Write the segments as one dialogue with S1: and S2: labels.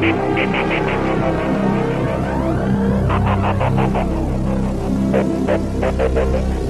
S1: Thank you.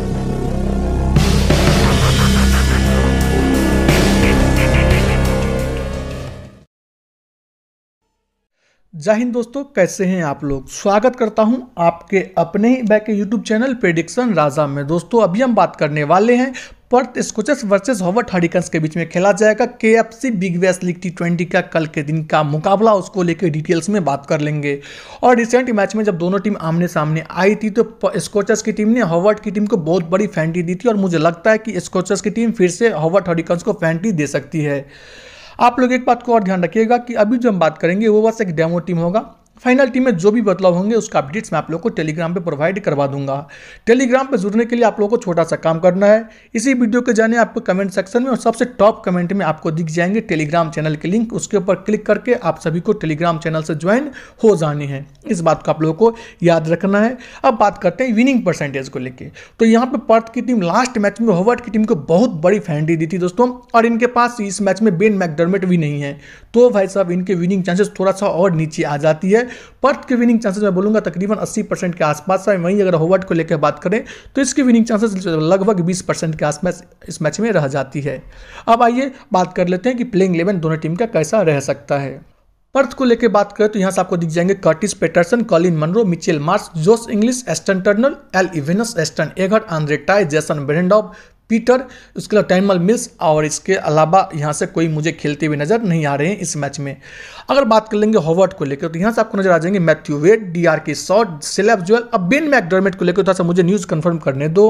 S1: जय हिंद दोस्तों कैसे हैं आप लोग स्वागत करता हूं आपके अपने ही बैक यूट्यूब चैनल प्रेडिक्शन राजा में दोस्तों अभी हम बात करने वाले हैं Perth Scorchers versus Hobart Hurricanes के बीच में खेला जाएगा K F C Big Bash League T twenty का कल के दिन का मुकाबला उसको लेकर डिटेल्स में बात कर लेंगे और रिसेंट मैच में जब दोनों टीम आमने सामने आई थी तो स्कोचस की टीम ने हॉवर्ट की टीम को बहुत बड़ी फैंटी दी थी और मुझे लगता है कि स्कोचस की टीम फिर से हॉवर्ट हरिकन्स को फैंटी दे सकती है आप लोग एक बात को और ध्यान रखिएगा कि अभी जो हम बात करेंगे वो बस एक डेमो टीम होगा फाइनल टीम में जो भी बदलाव होंगे उसका अपडेट्स मैं आप लोग को टेलीग्राम पे प्रोवाइड करवा दूंगा टेलीग्राम पे जुड़ने के लिए आप लोगों को छोटा सा काम करना है इसी वीडियो के जाने आपको कमेंट सेक्शन में और सबसे टॉप कमेंट में आपको दिख जाएंगे टेलीग्राम चैनल के लिंक उसके ऊपर क्लिक करके आप सभी को टेलीग्राम चैनल से ज्वाइन हो जाने हैं इस बात को आप लोगों को याद रखना है अब बात करते हैं विनिंग परसेंटेज को लेकर तो यहाँ पर पर्थ की टीम लास्ट मैच में होवर्ट की टीम को बहुत बड़ी फैंडी दी थी दोस्तों और इनके पास इस मैच में बेन मैकडर्मेट भी नहीं है तो भाई साहब इनके विनिंग चांसेस थोड़ा सा और नीचे आ जाती है पर्थ के विनिंग चांसेस मैं बोलूंगा तकरीबन 80 परसेंट के आसपास है वहीं अगर होवर्ट को लेकर बात करें तो इसकी विनिंग चांसेस लगभग 20 परसेंट के आसपास इस मैच में रह जाती है अब आइए बात कर लेते हैं कि प्लेइंग इलेवन दोनों टीम का कैसा रह सकता है पर्थ को लेकर बात करें तो यहाँ से आपको दिख जाएंगे Curtis Patterson Colin Munro Mitchell Marsh Josh Inglis Ashton Turner L Evans Ashton Agar Andre Tye Jason Behrendorff Peter उसके अलावा टाइमल मिल्स और इसके अलावा यहाँ से कोई मुझे खेलते हुए नजर नहीं आ रहे हैं इस मैच में अगर बात कर लेंगे हॉवर्ड को लेकर तो यहाँ से आपको नजर आ जाएंगे Matthew Wade D'Arcy Short Caleb Jewell अब बेन मैकडोरमेट को लेकर थोड़ा सा मुझे न्यूज़ कन्फर्म करने दो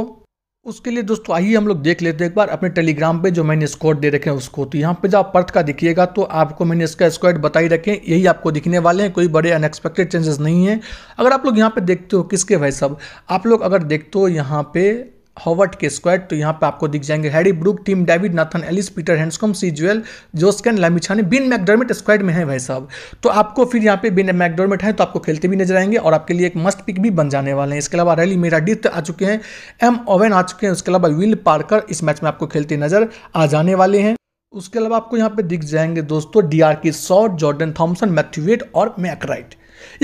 S1: उसके लिए दोस्तों आइए हम लोग देख लेते हैं एक बार अपने टेलीग्राम पे जो मैंने स्कोर दे रखे हैं उसको तो यहाँ पे जब पर्थ का दिखिएगा तो आपको मैंने इसका स्क्वाड बता ही रखें यही आपको दिखने वाले हैं कोई बड़े अनएक्सपेक्टेड चेंजेस नहीं है अगर आप लोग यहाँ पे देखते हो किसके भाई सब आप लोग अगर देखते हो यहाँ पे हॉवर्ट के स्क्वाड तो यहाँ पे आपको दिख जाएंगे Harry Brook Tim David Nathan Ellis Peter Handscomb C Jewell जोस्कन लामिछानी बिन मैकडोरमेट स्क्वाड में है भाई साहब तो आपको फिर यहाँ पे बिन मैकडोरमेट है तो आपको खेलते भी नजर आएंगे और आपके लिए एक मस्ट पिक भी बन जाने वाले हैं इसके अलावा रैली मेरा डिथ आ चुके हैं एम ओवेन आ चुके हैं उसके अलावा विल पार्कर इस मैच में आपको खेलते नजर आ जाने वाले हैं उसके अलावा आपको यहाँ पे दिख जाएंगे दोस्तों डीआर की शॉर्ट जॉर्डन थॉम्सन मैथ्यूवेट और मैकराइट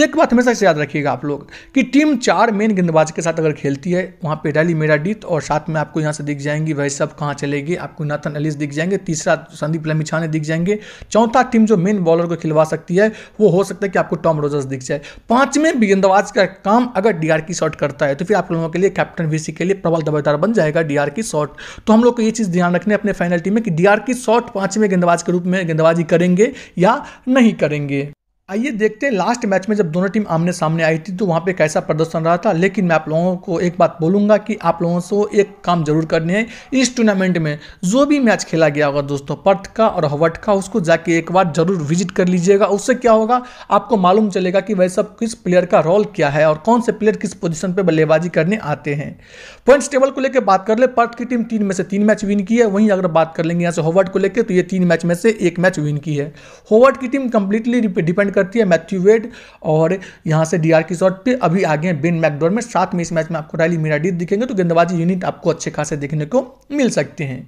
S1: एक बात हमेशा से याद रखिएगा आप लोग कि टीम चार मेन गेंदबाज के साथ अगर खेलती है वहाँ पे डाली मेरा डीत और साथ में आपको यहाँ से दिख जाएंगी वही सब कहाँ चलेगी आपको नाथन अलीस दिख जाएंगे तीसरा संदीप लमिछाने दिख जाएंगे चौथा टीम जो मेन बॉलर को खिलवा सकती है वो हो सकता है कि आपको टॉम रोजर्स दिख जाए पाँचवें गेंदबाज का काम अगर डी की शॉर्ट करता है तो फिर आप लोगों के लिए कैप्टन वीसी के लिए प्रबल दबेदार बन जाएगा डी की शॉर्ट तो हम लोग को ये चीज़ ध्यान रखने अपने फाइनल टीम में कि डी की शॉर्ट पाँचवें गेंदबाज के रूप में गेंदबाजी करेंगे या नहीं करेंगे आइए देखते हैं लास्ट मैच में जब दोनों टीम आमने सामने आई थी तो वहाँ पे कैसा प्रदर्शन रहा था लेकिन मैं आप लोगों को एक बात बोलूँगा कि आप लोगों से एक काम जरूर करने है इस टूर्नामेंट में जो भी मैच खेला गया होगा दोस्तों पर्थ का और हवट का उसको जाके एक बार जरूर विजिट कर लीजिएगा उससे क्या होगा आपको मालूम चलेगा कि वह सब किस प्लेयर का रोल क्या है और कौन से प्लेयर किस पोजिशन पर बल्लेबाजी करने आते हैं पॉइंट्स टेबल को लेकर बात कर ले पर्थ की टीम तीन में से तीन मैच विन की है वहीं अगर बात कर लेंगे यहाँ से होवर्ड को लेकर तो ये तीन मैच में से एक मैच विन की है होवर्ट की टीम कंप्लीटली डिपेंड करती है मैथ्यू वेड और यहाँ से डी आर की शॉट पे अभी आगे बिन मैकडोर में साथ में इस मैच में आपको रायली मिराडीत दिखेंगे तो गेंदबाजी यूनिट आपको अच्छे खासे देखने को मिल सकते हैं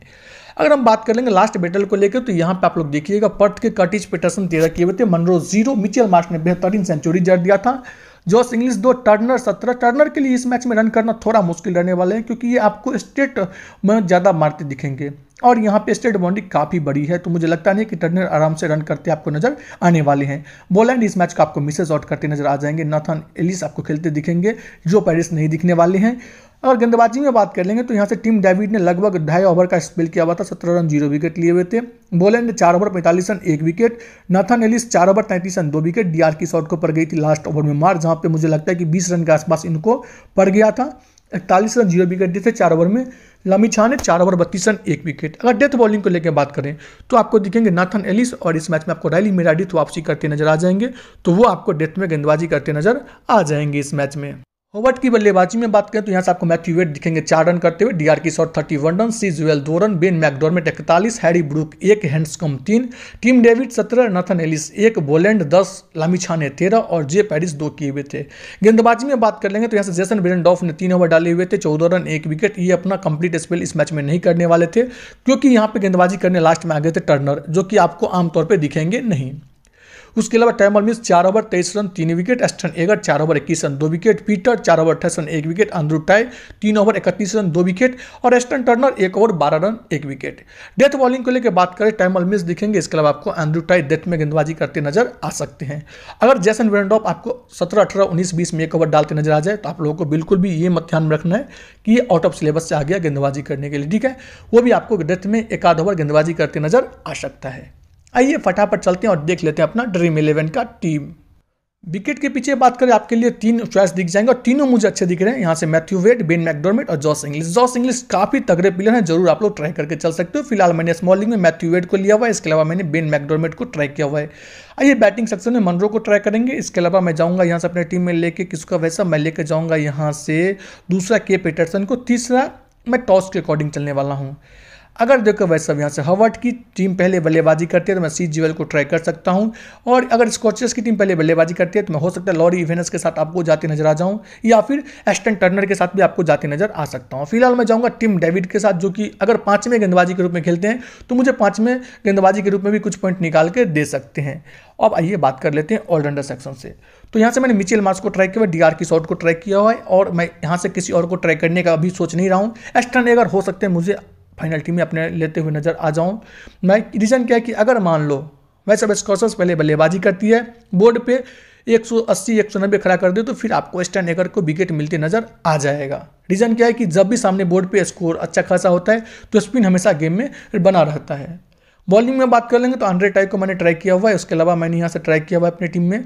S1: अगर हम बात कर लेंगे लास्ट बैटल को लेकर तो यहाँ पे आप लोग देखिएगा पर्थ के कटिज पेटरसन तेरह किए हुए थे मनरो जीरो मिचेल मार्च ने बेहतरीन सेंचुरी जड़ दिया था जॉस इंग्लिश दो टर्नर सत्रह टर्नर के लिए इस मैच में रन करना थोड़ा मुश्किल रहने वाले हैं क्योंकि ये आपको स्टेट में ज़्यादा मारते दिखेंगे और यहाँ पे स्टेट बाउंड्री काफ़ी बड़ी है तो मुझे लगता नहीं कि टर्नर आराम से रन करते आपको नजर आने वाले हैं बोलैंड इस मैच का आपको मिसेज आउट करते नजर आ जाएंगे नाथन एलिस आपको खेलते दिखेंगे जो पेरिस नहीं दिखने वाले हैं अगर गेंदबाजी में बात कर लेंगे तो यहाँ से टीम डेविड ने लगभग ढाई ओवर का स्पेल किया हुआ था सत्रह रन जीरो विकेट लिए हुए थे बोलैंड ने चार ओवर पैंतालीस रन एक विकेट नाथन एलिस चार ओवर तैंतीस रन दो विकेट डीआर की शॉट को पड़ गई थी लास्ट ओवर में मार जहाँ पे मुझे लगता है कि बीस रन के आसपास इनको पड़ गया था इकतालीस रन जीरो विकेट दिए थे चार ओवर में लमी छा ने चार ओवर बत्तीस रन एक विकेट अगर डेथ बॉलिंग को लेकर बात करें तो आपको दिखेंगे नाथन एलिस और इस मैच में आपको रैली डिथ तो वापसी करते नजर आ जाएंगे तो वो आपको डेथ में गेंदबाजी करते नजर आ जाएंगे इस मैच में होवर्ट की बल्लेबाजी में बात करें तो यहाँ से आपको मैथ्यू वेट दिखेंगे चार रन करते हुए D'Arcy Short thirty one run C Jewell दो रन बेन मैकडोरमेट इकतालीस हैरी ब्रुक एक हैंडसकम तीन टीम डेविड सत्रह नथन एलिस एक बोलैंड दस लामी ने तेरह और जे पैरिस दो किए हुए थे गेंदबाजी में बात कर लेंगे तो यहाँ से जैसन बेरन डॉफ ने तीन ओवर डाले हुए थे चौदह रन एक विकेट ये अपना कंप्लीट स्पेल इस मैच में नहीं करने वाले थे क्योंकि यहाँ पर गेंदबाजी करने लास्ट में आ गए थे टर्नर जो कि आपको आमतौर पर दिखेंगे नहीं उसके अलावा टाइम मिस चार ओवर तेईस रन तीन विकेट एस्टन एगर चार ओवर इक्कीस रन दो विकेट पीटर चार ओवर अट्ठाईस रन एक विकेट अंद्रू टाई तीन ओवर इकतीस रन दो विकेट और एस्टन टर्नर एक ओवर बारह रन एक विकेट डेथ बॉलिंग को लेकर बात करें टाइम मिस दिखेंगे इसके अलावा आपको अंद्रू टाई डेथ में गेंदबाजी करते नजर आ सकते हैं अगर जैसन वेंडॉप आपको सत्रह अठारह उन्नीस बीस में एक ओवर डालते नजर आ जाए तो आप लोगों को बिल्कुल भी ये मत ध्यान में रखना है कि ये आउट ऑफ सिलेबस से आ गया गेंदबाजी करने के लिए ठीक है वो भी आपको डेथ में एक आध ओवर गेंदबाजी करते नजर आ सकता है आइए फटाफट चलते हैं और देख लेते हैं अपना ड्रीम इलेवन का टीम विकेट के पीछे बात करें आपके लिए तीन चॉइस दिख जाएंगे और तीनों मुझे अच्छे दिख रहे हैं यहाँ से मैथ्यू वेट बेन मैकडोरमेट और जॉस इंग्लिश जॉस इंग्लिश काफी तगड़े प्लेयर हैं जरूर आप लोग ट्राई करके चल सकते हो फिलहाल मैंने स्मॉलिंग में मैथ्यू वेट को लिया हुआ है इसके अलावा मैंने बेन मैकडोरमेट को ट्राई किया हुआ है आइए बैटिंग सेक्शन में मनरो को ट्राई करेंगे इसके अलावा मैं जाऊँगा यहाँ से अपने टीम में लेके किसका वैसा मैं लेकर जाऊँगा यहाँ से दूसरा के पीटरसन को तीसरा मैं टॉस के अकॉर्डिंग चलने वाला हूँ अगर देखो वैसे यहाँ से हवर्ट की टीम पहले बल्लेबाजी करती है तो मैं सी जीवेल को ट्राई कर सकता हूँ और अगर स्कॉचेस की टीम पहले बल्लेबाजी करती है तो मैं हो सकता है लॉरी इवेनस के साथ आपको जाते नजर आ जाऊँ या फिर एस्टन टर्नर के साथ भी आपको जाते नजर आ सकता हूँ फिलहाल मैं जाऊँगा टीम डेविड के साथ जो कि अगर पाँचवें गेंदबाजी के रूप में खेलते हैं तो मुझे पाँचवें गेंदबाजी के रूप में भी कुछ पॉइंट निकाल के दे सकते हैं अब आइए बात कर लेते हैं ऑलराउंडर सेक्शन से तो यहाँ से मैंने मिचेल मार्स को ट्राई किया हुआ डीआर की शॉट को ट्राई किया हुआ है और मैं यहाँ से किसी और को ट्राई करने का अभी सोच नहीं रहा हूँ एस्टन एगर हो सकते हैं मुझे फाइनल में अपने लेते हुए नजर आ जाऊँ मैं रीज़न क्या है कि अगर मान लो वैसे अब स्कॉसर्स पहले बल्लेबाजी करती है बोर्ड पे 180 190 खड़ा कर दे तो फिर आपको स्टैंड एकर को विकेट मिलते नजर आ जाएगा रीज़न क्या है कि जब भी सामने बोर्ड पे स्कोर अच्छा खासा होता है तो स्पिन हमेशा गेम में बना रहता है बॉलिंग में बात कर लेंगे तो आंड्रे टाइप को मैंने ट्राई किया हुआ है उसके अलावा मैंने यहाँ से ट्राई किया हुआ है अपनी टीम में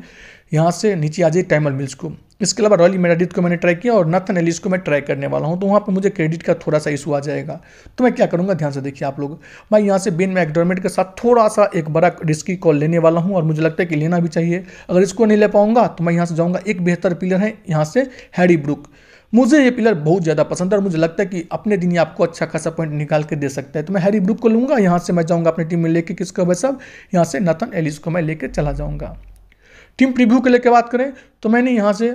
S1: यहाँ से नीचे आ जाइए टाइमल मिल्स को इसके अलावा रॉयल मेडाडिट को मैंने ट्राई किया और नथन एलिस को मैं ट्राई करने वाला हूँ तो वहाँ पर मुझे क्रेडिट का थोड़ा सा इशू आ जाएगा तो मैं क्या करूँगा ध्यान से देखिए आप लोग मैं यहाँ से बेन मैकडोरमेंट के साथ थोड़ा सा एक बड़ा रिस्की कॉल लेने वाला हूँ और मुझे लगता है कि लेना भी चाहिए अगर इसको नहीं ले पाऊंगा तो मैं यहाँ से जाऊँगा एक बेहतर पिलर है यहाँ से हैरी ब्रुक मुझे ये पिलर बहुत ज़्यादा पसंद है और मुझे लगता है कि अपने दिन ये आपको अच्छा खासा पॉइंट निकाल के दे सकता है तो मैं हैरी ब्रुक को लूँगा यहाँ से मैं जाऊँगा अपनी टीम में लेके किसको भाई साहब यहाँ से नथन एलिस को मैं लेके चला जाऊँगा टीम प्रीव्यू के लेके बात करें तो मैंने यहाँ से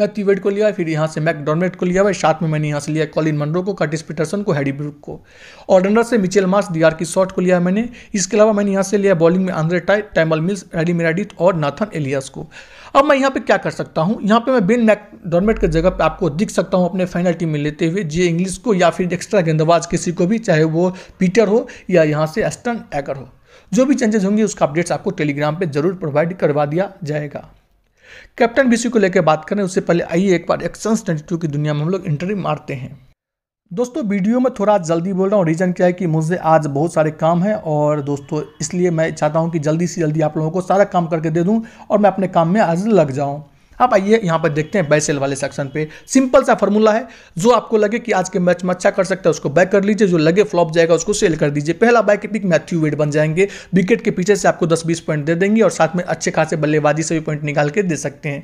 S1: मैं वेड को लिया फिर यहाँ से मैकडोनमेट को लिया भाई साथ में मैंने यहाँ से लिया कॉलिन मंडो को कर्टिस पीटरसन को हैडी ब्रुक को और डंडर से Mitchell Marsh D'Arcy Short को लिया मैंने इसके अलावा मैंने यहाँ से लिया बॉलिंग में Andre Tye Tymal Mills Riley Meredith और नाथन एलियास को अब मैं यहाँ पे क्या कर सकता हूँ यहाँ पे मैं बिन मैकडोनमेट के जगह पे आपको दिख सकता हूँ अपने फाइनल टीम में लेते हुए जे इंग्लिश को या फिर एक्स्ट्रा गेंदबाज किसी को भी चाहे वो पीटर हो या यहाँ से एस्टन एगर हो जो भी चेंजेस होंगे उसका अपडेट्स आपको टेलीग्राम पर जरूर प्रोवाइड करवा दिया जाएगा कैप्टन बीसी को लेकर बात करें उससे पहले आइए एक बार एक्शन ट्वेंटी टू की दुनिया में हम लोग इंटरव्यू मारते हैं दोस्तों वीडियो में थोड़ा जल्दी बोल रहा हूँ रीज़न क्या है कि मुझे आज बहुत सारे काम हैं और दोस्तों इसलिए मैं चाहता हूँ कि जल्दी से जल्दी आप लोगों को सारा काम करके दे दूँ और मैं अपने काम में आज लग जाऊँ आप आइए यहां पर देखते हैं बाई सेल वाले सेक्शन पे सिंपल सा फॉर्मूला है जो आपको लगे कि आज के मैच में अच्छा कर सकता है उसको बैक कर लीजिए जो लगे फ्लॉप जाएगा उसको सेल कर दीजिए पहला बाय पिक मैथ्यू वेट बन जाएंगे विकेट के पीछे से आपको दस बीस पॉइंट दे देंगे और साथ में अच्छे खासे बल्लेबाजी से भी पॉइंट निकाल के दे सकते हैं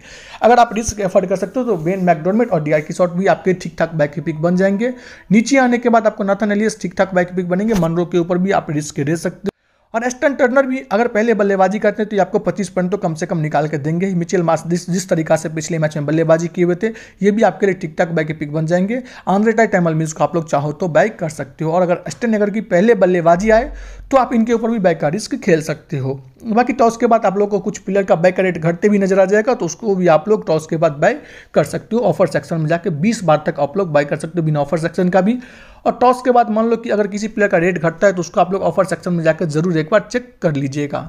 S1: अगर आप रिस्क एफर्ड कर सकते हो तो बेन मैकडोनमेट और डी की शॉट भी आपके ठीक ठाक बैक की पिक बन जाएंगे नीचे आने के बाद आपको नाथन एलियस ठीक ठाक बैक पिक बनेंगे मनरो के ऊपर भी आप रिस्क दे सकते हो और एस्टन टर्नर भी अगर पहले बल्लेबाजी करते हैं तो ये आपको 25 पॉइंट तो कम से कम निकाल के देंगे मिचेल मार्स जिस जिस तरीका से पिछले मैच में बल्लेबाजी किए हुए थे ये भी आपके लिए ठीक ठाक बैक के पिक बन जाएंगे आंद्रेटा टैमल मीज को आप लोग चाहो तो बैक कर सकते हो और अगर एस्टन नगर की पहले बल्लेबाजी आए तो आप इनके ऊपर भी बैक का रिस्क खेल सकते हो बाकी टॉस के बाद आप लोग को कुछ प्लेयर का बैक का रेट घटते भी नजर आ जाएगा तो उसको भी आप लोग टॉस के बाद बाय कर सकते हो ऑफर सेक्शन में जाकर बीस बार तक आप लोग बाय कर सकते हो बिना ऑफर सेक्शन का भी और टॉस के बाद मान लो कि अगर किसी प्लेयर का रेट घटता है तो उसको आप लोग ऑफर सेक्शन में जाकर जरूर एक बार चेक कर लीजिएगा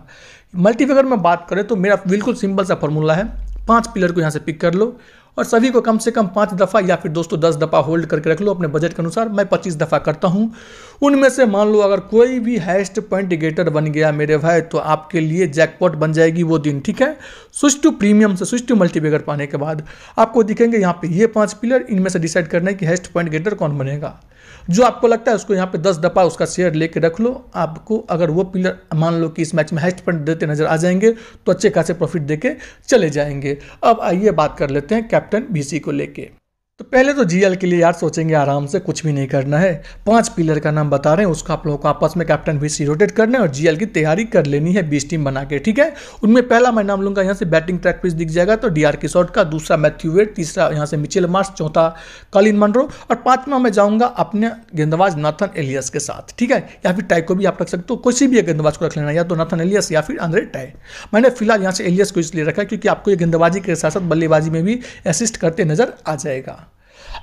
S1: मल्टीफिगर में बात करें तो मेरा बिल्कुल सिंपल सा फॉर्मूला है पांच प्लेयर को यहाँ से पिक कर लो और सभी को कम से कम पाँच दफ़ा या फिर दोस्तों दस दफ़ा होल्ड करके रख लो अपने बजट के अनुसार मैं पच्चीस दफ़ा करता हूँ उनमें से मान लो अगर कोई भी हाइस्ट पॉइंट गेटर बन गया मेरे भाई तो आपके लिए जैकपॉट बन जाएगी वो दिन ठीक है स्विच टू प्रीमियम से स्विच टू मल्टीपेगर पाने के बाद आपको दिखेंगे यहाँ पे ये पाँच पिलर इनमें से डिसाइड करना है कि हाइस्ट पॉइंट गेटर कौन बनेगा जो आपको लगता है उसको यहाँ पे दस दफ़ा उसका शेयर लेके रख लो आपको अगर वो पिलर मान लो कि इस मैच में हेस्ट पॉइंट देते नजर आ जाएंगे तो अच्छे खासे प्रॉफिट देके चले जाएंगे अब आइए बात कर लेते हैं कैप्टन बीसी को लेके तो पहले तो जीएल के लिए यार सोचेंगे आराम से कुछ भी नहीं करना है पांच पिलर का नाम बता रहे हैं उसका आप लोगों को आपस में कैप्टन भी सी रोटेट करना है और जीएल की तैयारी कर लेनी है बीस टीम बना के ठीक है उनमें पहला मैं नाम लूंगा यहाँ से बैटिंग ट्रैक पिच दिख जाएगा तो डीआर किशोर का दूसरा मैथ्यू वेट तीसरा यहाँ से मिचिल मार्स चौथा कालीन मंड्रो और पाँचवा मैं जाऊँगा अपने गेंदबाज नाथन एलियस के साथ ठीक है या फिर टाई को भी आप रख सकते हो किसी भी एक गेंदबाज को रख लेना या तो नाथन एलियस या फिर अंद्रे टाई मैंने फिलहाल यहाँ से एलियस को इसलिए रखा क्योंकि आपको ये गेंदबाजी के साथ साथ बल्लेबाजी में भी असिस्ट करते नजर आ जाएगा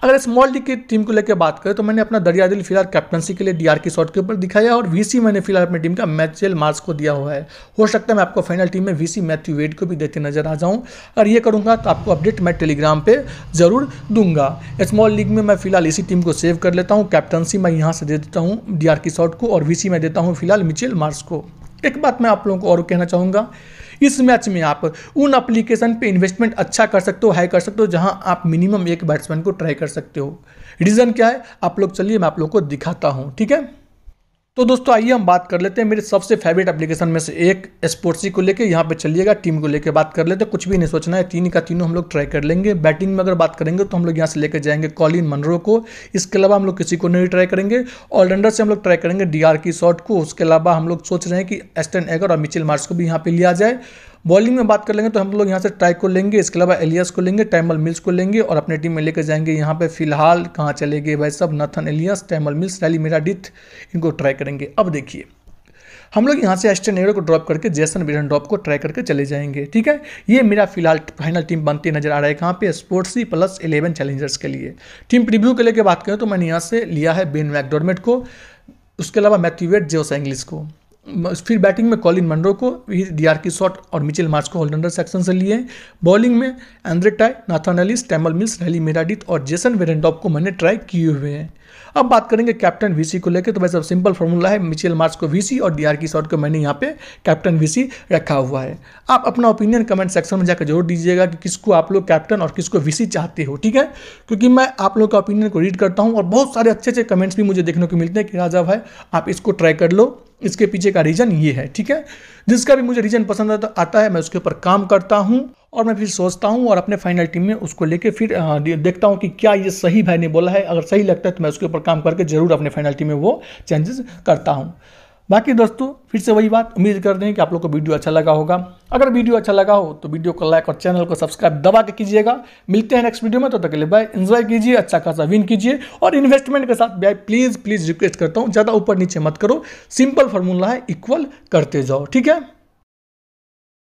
S1: अगर स्मॉल लीग की टीम को लेकर बात करें तो मैंने अपना दरिया दिल फिलहाल कैप्टनसी के लिए डीआर की शॉट के ऊपर दिखाया और वीसी मैंने फिलहाल अपनी टीम का मैचेल मार्स को दिया हुआ है हो सकता है मैं आपको फाइनल टीम में वीसी मैथ्यू वेड को भी देते नजर आ जाऊँ अगर ये करूँगा तो आपको अपडेट मैं टेलीग्राम पर जरूर दूंगा स्मॉल लीग में मैं फिलहाल इसी टीम को सेव कर लेता हूँ कैप्टनसी मैं यहाँ से दे देता हूँ डी की शॉट को और वी मैं देता हूँ फिलहाल मिचेल मार्स को एक बात मैं आप लोगों को और कहना चाहूँगा इस मैच में आप उन एप्लीकेशन पे इन्वेस्टमेंट अच्छा कर सकते हो हाई कर सकते हो जहां आप मिनिमम एक बैट्समैन को ट्राई कर सकते हो रीज़न क्या है आप लोग चलिए मैं आप लोग को दिखाता हूं ठीक है तो दोस्तों आइए हम बात कर लेते हैं मेरे सबसे फेवरेट एप्लीकेशन में से एक स्पोर्ट्सी को लेके यहाँ पे चलिएगा टीम को लेके बात कर लेते हैं कुछ भी नहीं सोचना है तीन का तीनों हम लोग ट्राई कर लेंगे बैटिंग में अगर बात करेंगे तो हम लोग यहाँ से लेकर जाएंगे कॉलिन मनरो को इसके अलावा हम लोग किसी को नहीं ट्राई करेंगे ऑलराउंडर से हम लोग ट्राई करेंगे डी की शॉट को उसके अलावा हम लोग सोच रहे हैं कि एस्टन एगर और मिचिल मार्स को भी यहाँ पर लिया जाए बॉलिंग में बात कर लेंगे तो हम लोग यहाँ से ट्राई को लेंगे इसके अलावा एलियास को लेंगे टैमल मिल्स को लेंगे और अपने टीम में लेकर जाएंगे यहाँ पे फिलहाल कहाँ चले गए भाई सब Nathan Ellis Tymal Mills Riley Meredith इनको ट्राई करेंगे अब देखिए हम लोग यहाँ से एस्टन को ड्रॉप करके जैसन विरन ड्रॉप को ट्राई करके चले जाएंगे ठीक है ये मेरा फिलहाल फाइनल टीम बनती नजर आ रहा है कहाँ पे स्पोर्ट्स ही प्लस इलेवन चैलेंजर्स के लिए टीम प्रीव्यू के लेकर बात करें तो मैंने यहाँ से लिया है बेन मैकडोरमेट को उसके अलावा मैथ्यूवेट जोस एंग्लिस को फिर बैटिंग में कॉलिन मंडरो को डी आर की शॉट और मिचेल मार्च को ऑलराउंडर सेक्शन से लिए हैं बॉलिंग में Andre Tye Nathan Ellis Tymal Mills Riley Meredith और जेसन वेरेंडॉप को मैंने ट्राई किए हुए हैं अब बात करेंगे कैप्टन वीसी को लेकर तो वैसे सिंपल फॉर्मूला है मिचेल मार्च को वीसी और डी आर की शॉट को मैंने यहाँ पे कैप्टन वीसी रखा हुआ है आप अपना ओपिनियन कमेंट सेक्शन में जाकर जरूर दीजिएगा कि किसको आप लोग कैप्टन और किसको वीसी चाहते हो ठीक है क्योंकि मैं आप लोग का ओपिनियन को रीड करता हूँ और बहुत सारे अच्छे अच्छे कमेंट्स भी मुझे देखने को मिलते हैं कि राजा भाई आप इसको ट्राई कर लो इसके पीछे का रीज़न ये है ठीक है जिसका भी मुझे रीज़न पसंद तो आता है मैं उसके ऊपर काम करता हूँ और मैं फिर सोचता हूँ और अपने फाइनल टीम में उसको लेके फिर देखता हूँ कि क्या ये सही भाई ने बोला है अगर सही लगता है तो मैं उसके ऊपर काम करके ज़रूर अपने फाइनल टीम में वो चेंजेस करता हूँ बाकी दोस्तों फिर से वही बात उम्मीद कर रहे हैं कि आप लोग को वीडियो अच्छा लगा होगा अगर वीडियो अच्छा लगा हो तो वीडियो को लाइक और चैनल को सब्सक्राइब दबा के कीजिएगा मिलते हैं नेक्स्ट वीडियो में तो तक लिए बाय इन्जॉय कीजिए अच्छा खासा विन कीजिए और इन्वेस्टमेंट के साथ बाय प्लीज़ प्लीज़ रिक्वेस्ट करता हूँ ज़्यादा ऊपर नीचे मत करो सिंपल फार्मूला है इक्वल करते जाओ ठीक है